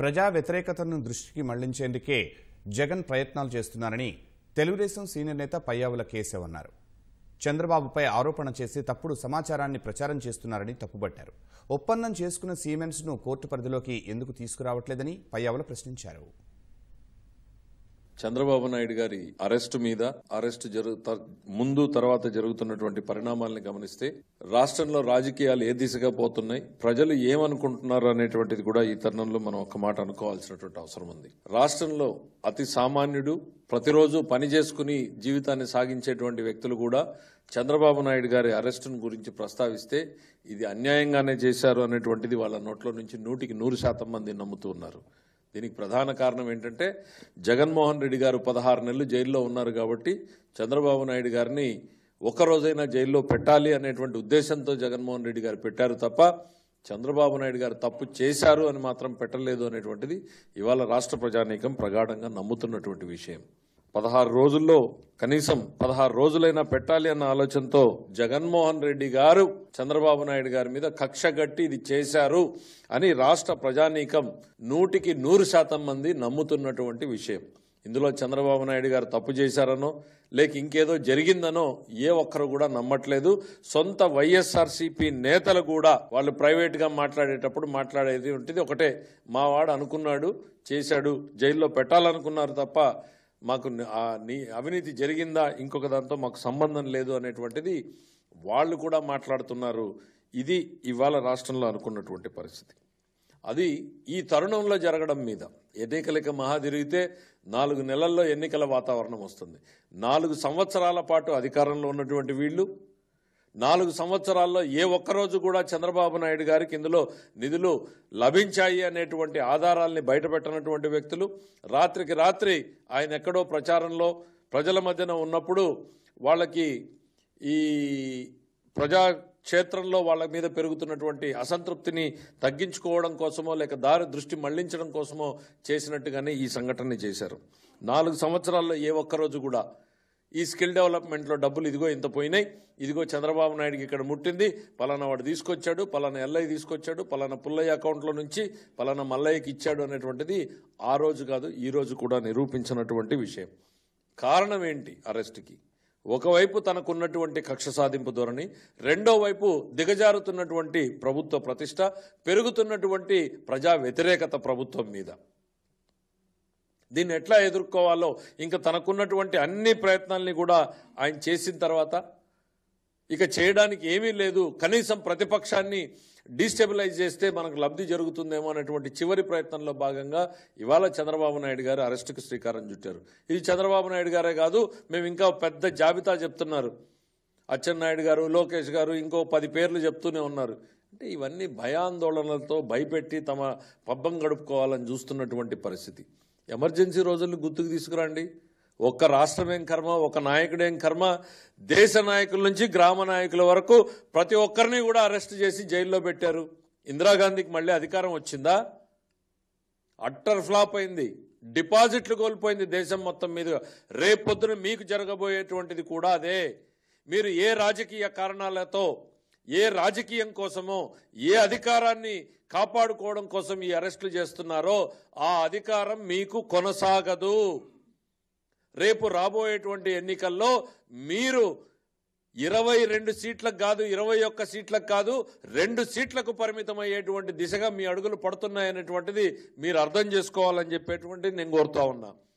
ప్రజా వ్యతిరేకతను దృష్టికి మళ్లించేందుకే జగన్ ప్రయత్నాలు చేస్తున్నారని తెలుగుదేశం సీనియర్ నేత పయ్యావుల కేశవ్ అన్నారు చంద్రబాబుపై ఆరోపణ చేసి తప్పుడు సమాచారాన్ని ప్రచారం చేస్తున్నారని తప్పుబట్టారు ఒప్పందం చేసుకున్న సీమెంట్స్ను కోర్టు పరిధిలోకి ఎందుకు తీసుకురావట్లేదని పయ్యావుల ప్రశ్నించారు చంద్రబాబు నాయుడు గారి అరెస్టు మీద అరెస్ట్ ముందు తర్వాత జరుగుతున్నటువంటి పరిణామాలను గమనిస్తే రాష్ట్రంలో రాజకీయాలు ఏ దిశగా పోతున్నాయి ప్రజలు ఏమనుకుంటున్నారు అనేటువంటిది కూడా ఈ తరుణంలో మనం ఒక మాట అనుకోవాల్సినటువంటి అవసరం ఉంది రాష్ట్రంలో అతి సామాన్యుడు ప్రతిరోజు పని చేసుకుని జీవితాన్ని సాగించేటువంటి వ్యక్తులు కూడా చంద్రబాబు నాయుడు గారి అరెస్టును గురించి ప్రస్తావిస్తే ఇది అన్యాయంగానే చేశారు అనేటువంటిది వాళ్ళ నోట్లో నుంచి నూటికి నూరు శాతం మంది నమ్ముతూ ఉన్నారు దీనికి ప్రధాన కారణం ఏంటంటే జగన్మోహన్ రెడ్డి గారు పదహారు నెలలు జైల్లో ఉన్నారు కాబట్టి చంద్రబాబు నాయుడు గారిని ఒకరోజైనా జైల్లో పెట్టాలి అనేటువంటి ఉద్దేశంతో జగన్మోహన్ రెడ్డి గారు పెట్టారు తప్ప చంద్రబాబు నాయుడు గారు తప్పు చేశారు అని మాత్రం పెట్టలేదు అనేటువంటిది ఇవాళ రాష్ట్ర ప్రజానీకం ప్రగాఢంగా నమ్ముతున్నటువంటి విషయం పదహారు రోజుల్లో కనీసం పదహారు రోజులైనా పెట్టాలి అన్న ఆలోచనతో జగన్మోహన్ రెడ్డి గారు చంద్రబాబు నాయుడు గారి మీద కక్ష గట్టి ఇది చేశారు అని రాష్ట్ర ప్రజానీకం నూటికి నూరు శాతం మంది నమ్ముతున్నటువంటి విషయం ఇందులో చంద్రబాబు నాయుడు గారు తప్పు చేశారనో లేక ఇంకేదో జరిగిందనో ఏ ఒక్కరు కూడా నమ్మట్లేదు సొంత వైఎస్ఆర్సీపీ నేతలు కూడా వాళ్ళు ప్రైవేట్గా మాట్లాడేటప్పుడు మాట్లాడేది ఉంటుంది ఒకటే మావాడు అనుకున్నాడు చేశాడు జైల్లో పెట్టాలనుకున్నారు తప్ప మాకు నీ అవినీతి జరిగిందా ఇంకొక దాంతో మాకు సంబంధం లేదు అనేటువంటిది వాళ్ళు కూడా మాట్లాడుతున్నారు ఇది ఇవాళ రాష్ట్రంలో అనుకున్నటువంటి పరిస్థితి అది ఈ తరుణంలో జరగడం మీద ఎన్నికలకి మహా తిరిగితే నాలుగు నెలల్లో ఎన్నికల వాతావరణం వస్తుంది నాలుగు సంవత్సరాల పాటు అధికారంలో ఉన్నటువంటి వీళ్ళు నాలుగు సంవత్సరాల్లో ఏ ఒక్కరోజు కూడా చంద్రబాబు నాయుడు గారికి ఇందులో నిధులు లభించాయి అనేటువంటి ఆధారాల్ని బయటపెట్టనటువంటి వ్యక్తులు రాత్రికి రాత్రి ఆయన ఎక్కడో ప్రచారంలో ప్రజల మధ్యన ఉన్నప్పుడు వాళ్ళకి ఈ ప్రజా క్షేత్రంలో వాళ్ళ మీద పెరుగుతున్నటువంటి అసంతృప్తిని తగ్గించుకోవడం కోసమో లేక దారి దృష్టి మళ్లించడం కోసమో చేసినట్టుగానే ఈ సంఘటన చేశారు నాలుగు సంవత్సరాల్లో ఏ ఒక్కరోజు కూడా ఈ స్కిల్ డెవలప్మెంట్లో డబ్బులు ఇదిగో ఇంత పోయినాయి ఇదిగో చంద్రబాబు నాయుడుకి ఇక్కడ ముట్టింది పలానా వాడు తీసుకొచ్చాడు పలానా ఎల్లయ్య తీసుకొచ్చాడు పలానా పుల్లయ్య అకౌంట్లో నుంచి పలానా మల్లయ్యకి ఇచ్చాడు అనేటువంటిది ఆ రోజు కాదు ఈ రోజు కూడా నిరూపించినటువంటి విషయం కారణం ఏంటి అరెస్ట్కి ఒకవైపు తనకున్నటువంటి కక్ష సాధింపు ధోరణి రెండో వైపు దిగజారుతున్నటువంటి ప్రభుత్వ ప్రతిష్ట పెరుగుతున్నటువంటి ప్రజా వ్యతిరేకత ప్రభుత్వం మీద దీన్ని ఎట్లా ఎదుర్కోవాలో ఇంకా తనకున్నటువంటి అన్ని ప్రయత్నాల్ని కూడా ఆయన చేసిన తర్వాత ఇక చేయడానికి ఏమీ లేదు కనీసం ప్రతిపక్షాన్ని డిస్టెబిలైజ్ చేస్తే మనకు లబ్ధి జరుగుతుందేమో అనేటువంటి చివరి ప్రయత్నంలో భాగంగా ఇవాళ చంద్రబాబు నాయుడు గారు అరెస్టుకు శ్రీకారం చుట్టారు ఇది చంద్రబాబు నాయుడు గారే కాదు మేము ఇంకా పెద్ద జాబితా చెప్తున్నారు అచ్చెన్నాయుడు గారు లోకేష్ గారు ఇంకో పది పేర్లు చెప్తూనే ఉన్నారు అంటే ఇవన్నీ భయాందోళనలతో భయపెట్టి తమ పబ్బం గడుపుకోవాలని చూస్తున్నటువంటి పరిస్థితి ఎమర్జెన్సీ రోజులను గుర్తుకు తీసుకురండి ఒక్క రాష్ట్రమేం కర్మ ఒక నాయకుడేం కర్మ దేశ నాయకుల నుంచి గ్రామ నాయకుల వరకు ప్రతి ఒక్కరిని కూడా అరెస్ట్ చేసి జైల్లో పెట్టారు ఇందిరాగాంధీకి మళ్ళీ అధికారం వచ్చిందా అట్టర్ ఫ్లాప్ అయింది డిపాజిట్లు కోల్పోయింది దేశం మొత్తం మీద రేపొద్దున మీకు జరగబోయేటువంటిది కూడా అదే మీరు ఏ రాజకీయ కారణాలతో ఏ రాజకీయం కోసమో ఏ అధికారాన్ని కాపాడుకోవడం కోసం ఈ అరెస్టులు చేస్తున్నారో ఆ అధికారం మీకు కొనసాగదు రేపు రాబోయేటువంటి ఎన్నికల్లో మీరు ఇరవై రెండు సీట్లకు కాదు ఇరవై ఒక్క సీట్లకు కాదు రెండు సీట్లకు పరిమితమయ్యేటువంటి దిశగా మీ అడుగులు పడుతున్నాయనేటువంటిది మీరు అర్థం చేసుకోవాలని చెప్పేటువంటిది నేను కోరుతా ఉన్నాను